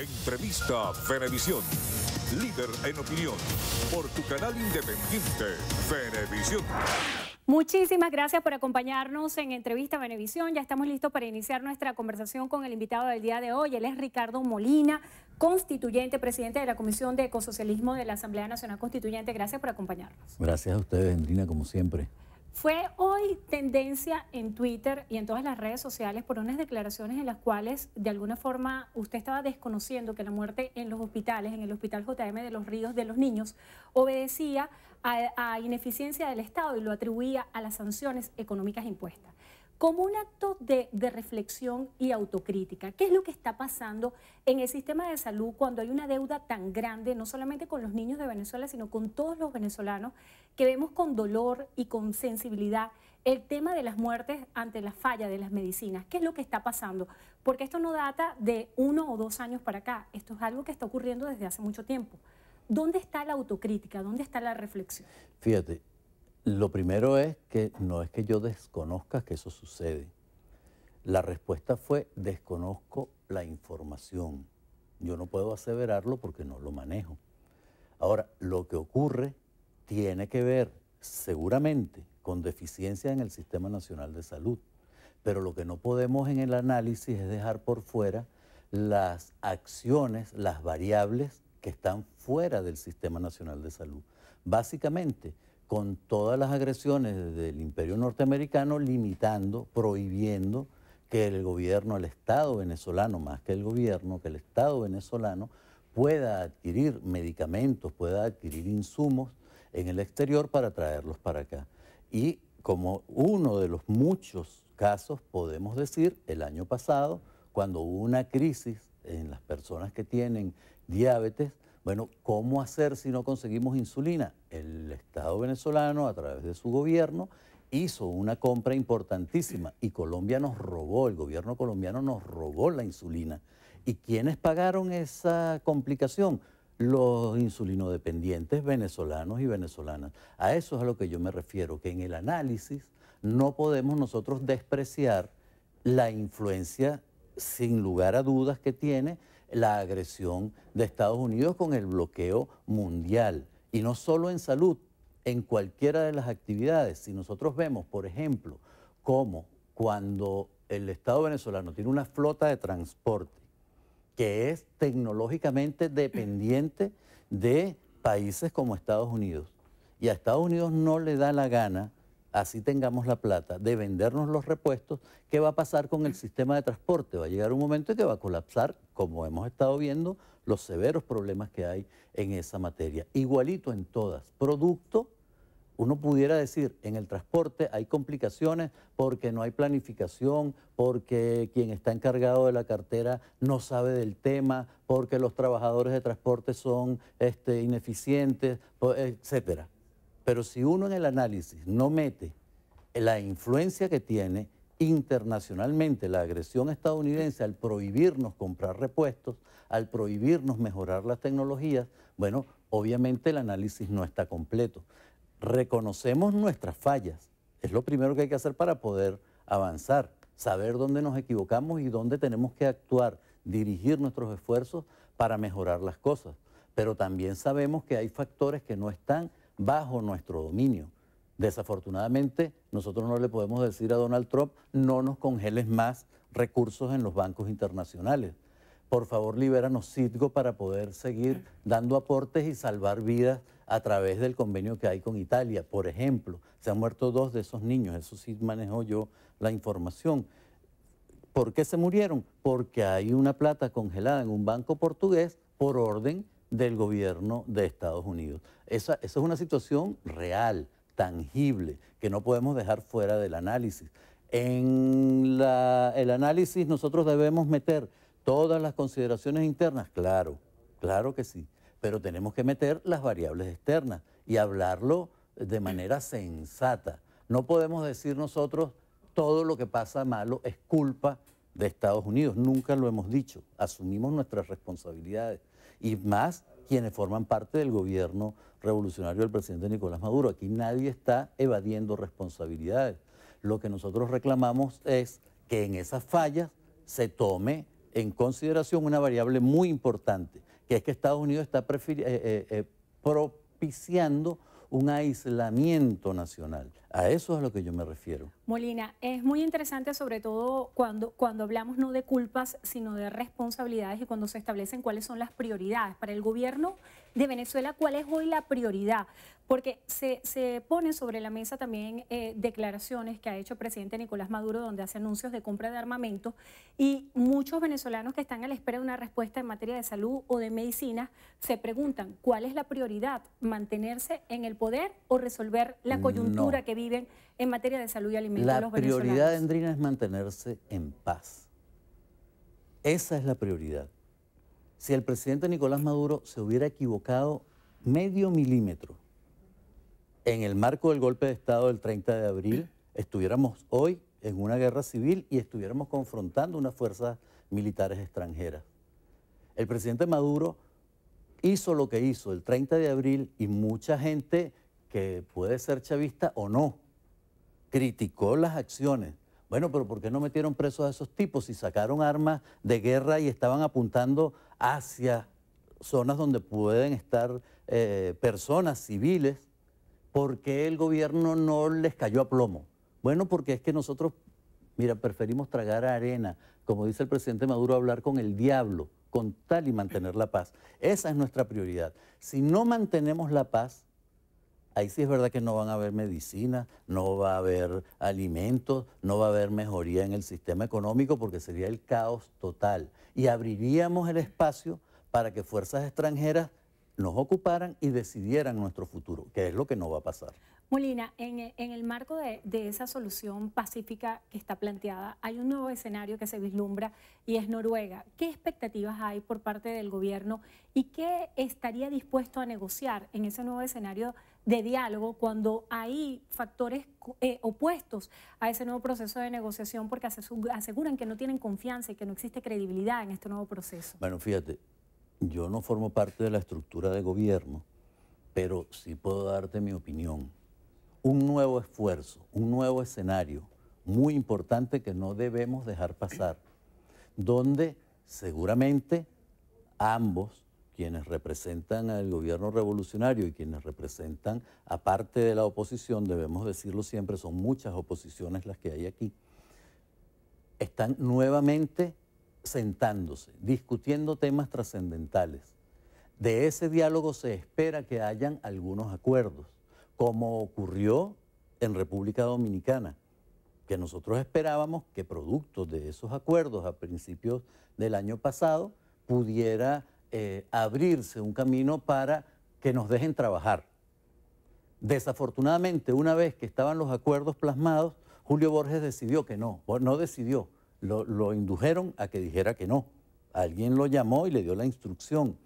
Entrevista Fenevisión, Líder en opinión. Por tu canal independiente, Fenevisión. Muchísimas gracias por acompañarnos en Entrevista Venevisión. Ya estamos listos para iniciar nuestra conversación con el invitado del día de hoy. Él es Ricardo Molina, constituyente, presidente de la Comisión de Ecosocialismo de la Asamblea Nacional Constituyente. Gracias por acompañarnos. Gracias a ustedes, Andrina, como siempre. Fue hoy tendencia en Twitter y en todas las redes sociales por unas declaraciones en las cuales de alguna forma usted estaba desconociendo que la muerte en los hospitales, en el hospital JM de los Ríos de los Niños, obedecía a, ineficiencia del Estado y lo atribuía a las sanciones económicas impuestas como un acto de, reflexión y autocrítica. ¿Qué es lo que está pasando en el sistema de salud cuando hay una deuda tan grande, no solamente con los niños de Venezuela, sino con todos los venezolanos, que vemos con dolor y con sensibilidad el tema de las muertes ante la falla de las medicinas? ¿Qué es lo que está pasando? Porque esto no data de uno o dos años para acá, esto es algo que está ocurriendo desde hace mucho tiempo. ¿Dónde está la autocrítica? ¿Dónde está la reflexión? Fíjate, lo primero es que no es que yo desconozca que eso sucede. La respuesta fue desconozco la información. Yo no puedo aseverarlo porque no lo manejo. Ahora, lo que ocurre tiene que ver seguramente con deficiencias en el Sistema Nacional de Salud, pero lo que no podemos en el análisis es dejar por fuera las acciones, las variables que están fuera del Sistema Nacional de Salud. Básicamente, con todas las agresiones del imperio norteamericano, limitando, prohibiendo que el gobierno, el Estado venezolano, más que el gobierno, que el Estado venezolano pueda adquirir medicamentos, pueda adquirir insumos en el exterior para traerlos para acá. Y como uno de los muchos casos, podemos decir, el año pasado, cuando hubo una crisis en las personas que tienen diabetes, bueno, ¿cómo hacer si no conseguimos insulina? El Estado venezolano, a través de su gobierno, hizo una compra importantísima y Colombia nos robó, el gobierno colombiano nos robó la insulina. ¿Y quiénes pagaron esa complicación? Los insulinodependientes venezolanos y venezolanas. A eso es a lo que yo me refiero, que en el análisis no podemos nosotros despreciar la influencia sin lugar a dudas que tiene la agresión de Estados Unidos con el bloqueo mundial. Y no solo en salud, en cualquiera de las actividades. Si nosotros vemos, por ejemplo, cómo cuando el Estado venezolano tiene una flota de transporte que es tecnológicamente dependiente de países como Estados Unidos, y a Estados Unidos no le da la gana así tengamos la plata, de vendernos los repuestos, ¿qué va a pasar con el sistema de transporte? Va a llegar un momento en que va a colapsar, como hemos estado viendo, los severos problemas que hay en esa materia. Igualito en todas, producto uno pudiera decir, en el transporte hay complicaciones porque no hay planificación, porque quien está encargado de la cartera no sabe del tema, porque los trabajadores de transporte son este, ineficientes, etcétera. Pero si uno en el análisis no mete la influencia que tiene internacionalmente la agresión estadounidense al prohibirnos comprar repuestos, al prohibirnos mejorar las tecnologías, bueno, obviamente el análisis no está completo. Reconocemos nuestras fallas, es lo primero que hay que hacer para poder avanzar, saber dónde nos equivocamos y dónde tenemos que actuar, dirigir nuestros esfuerzos para mejorar las cosas. Pero también sabemos que hay factores que no están bajo nuestro dominio. Desafortunadamente, nosotros no le podemos decir a Donald Trump, no nos congeles más recursos en los bancos internacionales. Por favor, libéranos Citgo para poder seguir dando aportes y salvar vidas a través del convenio que hay con Italia. Por ejemplo, se han muerto dos de esos niños, eso sí manejo yo la información. ¿Por qué se murieron? Porque hay una plata congelada en un banco portugués por orden del gobierno de Estados Unidos. Esa, es una situación real, tangible, que no podemos dejar fuera del análisis. En el análisis nosotros debemos meter todas las consideraciones internas, claro, claro que sí, pero tenemos que meter las variables externas y hablarlo de manera sensata. No podemos decir nosotros todo lo que pasa malo es culpa de Estados Unidos. Nunca lo hemos dicho. Asumimos nuestras responsabilidades. Y más quienes forman parte del gobierno revolucionario del presidente Nicolás Maduro. Aquí nadie está evadiendo responsabilidades. Lo que nosotros reclamamos es que en esas fallas se tome en consideración una variable muy importante, que es que Estados Unidos está eh, eh, eh, propiciando un aislamiento nacional. A eso es a lo que yo me refiero. Molina, es muy interesante sobre todo cuando, cuando hablamos no de culpas, sino de responsabilidades y cuando se establecen cuáles son las prioridades. Para el gobierno de Venezuela, ¿cuál es hoy la prioridad? Porque se, se pone sobre la mesa también eh, declaraciones que ha hecho el presidente Nicolás Maduro donde hace anuncios de compra de armamento y muchos venezolanos que están a la espera de una respuesta en materia de salud o de medicina se preguntan, ¿cuál es la prioridad? ¿Mantenerse en el poder o resolver la coyuntura que vive? en materia de salud y alimentos. prioridad, Andrina, es mantenerse en paz. Esa es la prioridad. Si el presidente Nicolás Maduro se hubiera equivocado medio milímetro en el marco del golpe de Estado del 30 de abril, estuviéramos hoy en una guerra civil y estuviéramos confrontando unas fuerzas militares extranjeras. El presidente Maduro hizo lo que hizo el 30 de abril y mucha gente que puede ser chavista o no, criticó las acciones. Bueno, pero ¿por qué no metieron presos a esos tipos si sacaron armas de guerra y estaban apuntando hacia zonas donde pueden estar eh, personas civiles? ¿Por qué el gobierno no les cayó a plomo? Bueno, porque es que nosotros, mira, preferimos tragar arena, como dice el presidente Maduro, hablar con el diablo, con tal y mantener la paz. Esa es nuestra prioridad. Si no mantenemos la paz, ahí sí es verdad que no van a haber medicina, no va a haber alimentos, no va a haber mejoría en el sistema económico porque sería el caos total. Y abriríamos el espacio para que fuerzas extranjeras nos ocuparan y decidieran nuestro futuro, que es lo que no va a pasar. Molina, en, el marco de, de, esa solución pacífica que está planteada, hay un nuevo escenario que se vislumbra y es Noruega. ¿Qué expectativas hay por parte del gobierno y qué estaría dispuesto a negociar en ese nuevo escenario de diálogo cuando hay factores eh, opuestos a ese nuevo proceso de negociación porque aseguran que no tienen confianza y que no existe credibilidad en este nuevo proceso? Bueno, fíjate, yo no formo parte de la estructura de gobierno, pero sí puedo darte mi opinión. Un nuevo esfuerzo, un nuevo escenario muy importante que no debemos dejar pasar, donde seguramente ambos quienes representan al gobierno revolucionario y quienes representan a parte de la oposición, debemos decirlo siempre, son muchas oposiciones las que hay aquí, están nuevamente sentándose, discutiendo temas trascendentales. De ese diálogo se espera que hayan algunos acuerdos, como ocurrió en República Dominicana, que nosotros esperábamos que producto de esos acuerdos a principios del año pasado pudiera eh, abrirse un camino para que nos dejen trabajar. Desafortunadamente, una vez que estaban los acuerdos plasmados, Julio Borges decidió que no, no decidió, lo, lo indujeron a que dijera que no. Alguien lo llamó y le dio la instrucción.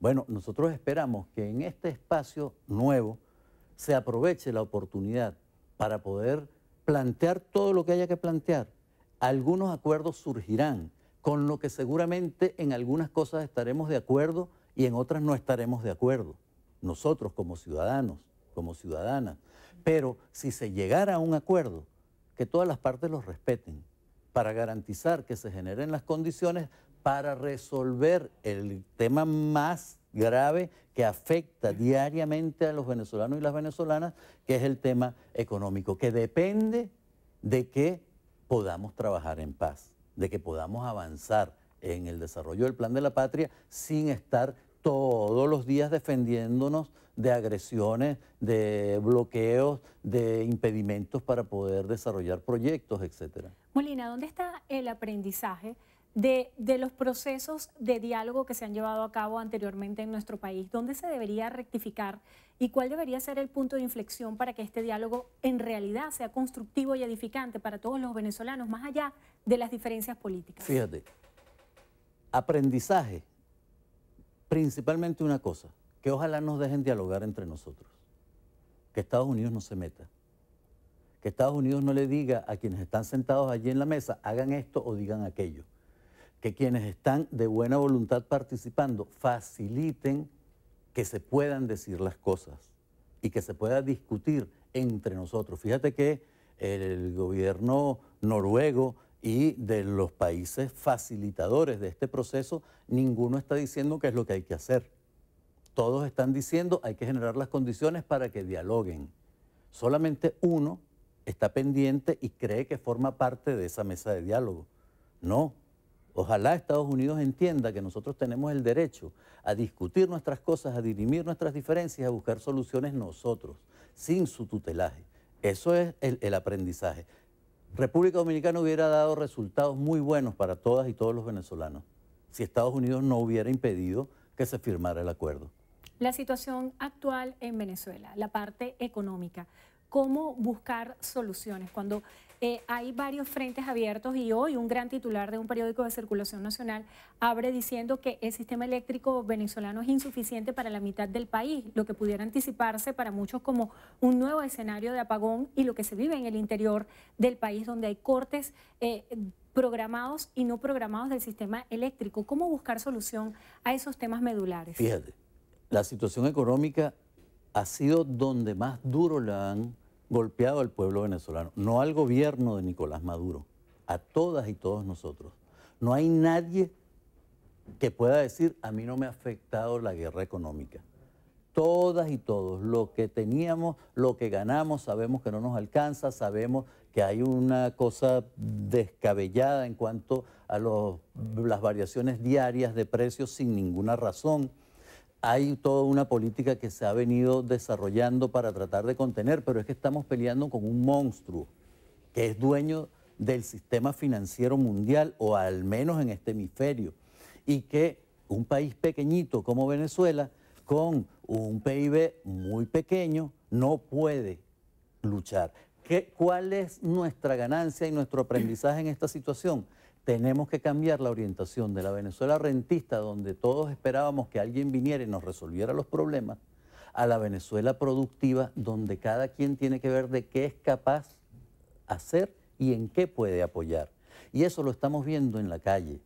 Bueno, nosotros esperamos que en este espacio nuevo se aproveche la oportunidad para poder plantear todo lo que haya que plantear. Algunos acuerdos surgirán, con lo que seguramente en algunas cosas estaremos de acuerdo y en otras no estaremos de acuerdo, nosotros como ciudadanos, como ciudadanas. Pero si se llegara a un acuerdo, que todas las partes los respeten, para garantizar que se generen las condiciones para resolver el tema más grave que afecta diariamente a los venezolanos y las venezolanas, que es el tema económico, que depende de que podamos trabajar en paz de que podamos avanzar en el desarrollo del plan de la patria sin estar todos los días defendiéndonos de agresiones, de bloqueos, de impedimentos para poder desarrollar proyectos, etc. Molina, ¿dónde está el aprendizaje de, los procesos de diálogo que se han llevado a cabo anteriormente en nuestro país? ¿Dónde se debería rectificar y cuál debería ser el punto de inflexión para que este diálogo en realidad sea constructivo y edificante para todos los venezolanos, más allá de las diferencias políticas? Fíjate, aprendizaje, principalmente una cosa, que ojalá nos dejen dialogar entre nosotros, que Estados Unidos no se meta que Estados Unidos no le diga a quienes están sentados allí en la mesa, hagan esto o digan aquello que quienes están de buena voluntad participando faciliten que se puedan decir las cosas y que se pueda discutir entre nosotros. Fíjate que el gobierno noruego y de los países facilitadores de este proceso, ninguno está diciendo qué es lo que hay que hacer. Todos están diciendo hay que generar las condiciones para que dialoguen. Solamente uno está pendiente y cree que forma parte de esa mesa de diálogo. No, Ojalá Estados Unidos entienda que nosotros tenemos el derecho a discutir nuestras cosas, a dirimir nuestras diferencias, a buscar soluciones nosotros, sin su tutelaje. Eso es el, aprendizaje. República Dominicana hubiera dado resultados muy buenos para todas y todos los venezolanos si Estados Unidos no hubiera impedido que se firmara el acuerdo. La situación actual en Venezuela, la parte económica, cómo buscar soluciones cuando eh, hay varios frentes abiertos y hoy un gran titular de un periódico de circulación nacional abre diciendo que el sistema eléctrico venezolano es insuficiente para la mitad del país, lo que pudiera anticiparse para muchos como un nuevo escenario de apagón y lo que se vive en el interior del país donde hay cortes. Eh, programados y no programados del sistema eléctrico. ¿Cómo buscar solución a esos temas medulares? Fíjate, la situación económica ha sido donde más duro la han golpeado al pueblo venezolano, no al gobierno de Nicolás Maduro, a todas y todos nosotros. No hay nadie que pueda decir, a mí no me ha afectado la guerra económica. Todas y todos, lo que teníamos, lo que ganamos, sabemos que no nos alcanza, sabemos que hay una cosa descabellada en cuanto a las variaciones diarias de precios sin ninguna razón hay toda una política que se ha venido desarrollando para tratar de contener, pero es que estamos peleando con un monstruo que es dueño del sistema financiero mundial, o al menos en este hemisferio, y que un país pequeñito como Venezuela, con un PIB muy pequeño, no puede luchar. ¿Cuál es nuestra ganancia y nuestro aprendizaje en esta situación? tenemos que cambiar la orientación de la Venezuela rentista, donde todos esperábamos que alguien viniera y nos resolviera los problemas, a la Venezuela productiva, donde cada quien tiene que ver de qué es capaz hacer y en qué puede apoyar. Y eso lo estamos viendo en la calle.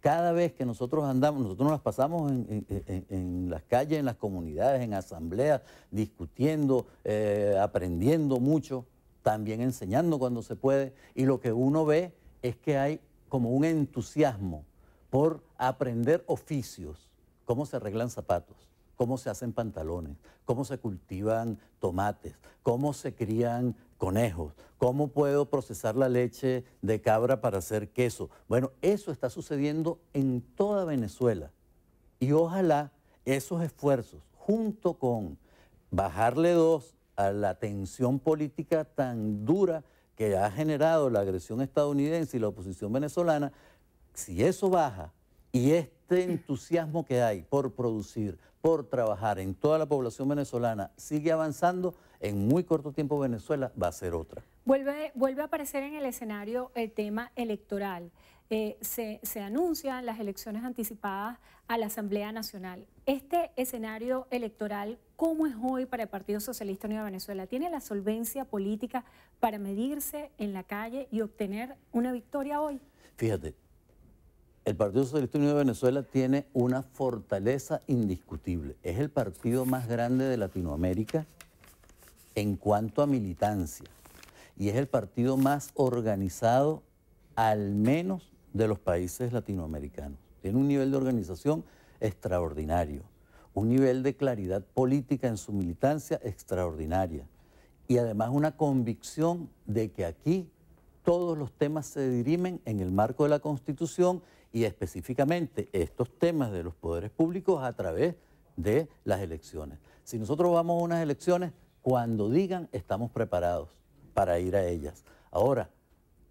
Cada vez que nosotros andamos, nosotros nos pasamos en, las calles, en las comunidades, en asambleas, discutiendo, eh, aprendiendo mucho, también enseñando cuando se puede. Y lo que uno ve es que hay como un entusiasmo por aprender oficios, cómo se arreglan zapatos, cómo se hacen pantalones, cómo se cultivan tomates, cómo se crían conejos, cómo puedo procesar la leche de cabra para hacer queso. Bueno, eso está sucediendo en toda Venezuela. Y ojalá esos esfuerzos, junto con bajarle dos a la tensión política tan dura que ha generado la agresión estadounidense y la oposición venezolana, si eso baja y este entusiasmo que hay por producir, por trabajar en toda la población venezolana sigue avanzando, en muy corto tiempo Venezuela va a ser otra. Vuelve, vuelve a aparecer en el escenario el tema electoral. Eh, se, se, anuncian las elecciones anticipadas a la Asamblea Nacional. Este escenario electoral, ¿cómo es hoy para el Partido Socialista Unido de Venezuela? ¿Tiene la solvencia política para medirse en la calle y obtener una victoria hoy? Fíjate, el Partido Socialista Unido de Venezuela tiene una fortaleza indiscutible. Es el partido más grande de Latinoamérica en cuanto a militancia y es el partido más organizado, al menos de los países latinoamericanos. Tiene un nivel de organización extraordinario, un nivel de claridad política en su militancia extraordinaria y además una convicción de que aquí todos los temas se dirimen en el marco de la Constitución y específicamente estos temas de los poderes públicos a través de las elecciones. Si nosotros vamos a unas elecciones, cuando digan estamos preparados para ir a ellas. Ahora,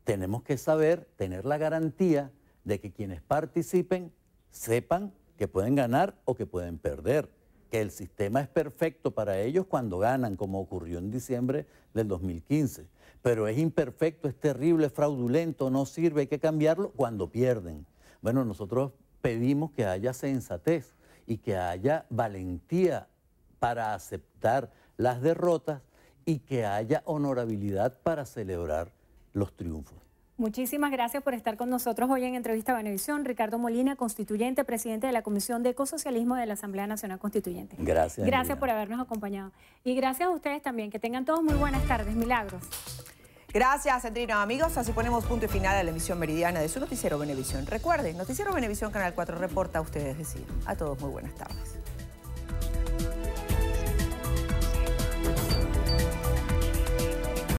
tenemos que saber, tener la garantía de que quienes participen sepan que pueden ganar o que pueden perder, que el sistema es perfecto para ellos cuando ganan, como ocurrió en diciembre del 2015, pero es imperfecto, es terrible, es fraudulento, no sirve, hay que cambiarlo cuando pierden. Bueno, nosotros pedimos que haya sensatez y que haya valentía para aceptar las derrotas y que haya honorabilidad para celebrar los triunfos. Muchísimas gracias por estar con nosotros hoy en Entrevista a Benevisión. Ricardo Molina, constituyente, presidente de la Comisión de Ecosocialismo de la Asamblea Nacional Constituyente. Gracias. Gracias por habernos acompañado. Y gracias a ustedes también. Que tengan todos muy buenas tardes. Milagros. Gracias, Andrina. Amigos, así ponemos punto y final a la emisión meridiana de su noticiero Benevisión. Recuerden, noticiero Benevisión Canal 4 reporta a ustedes decir. A todos muy buenas tardes.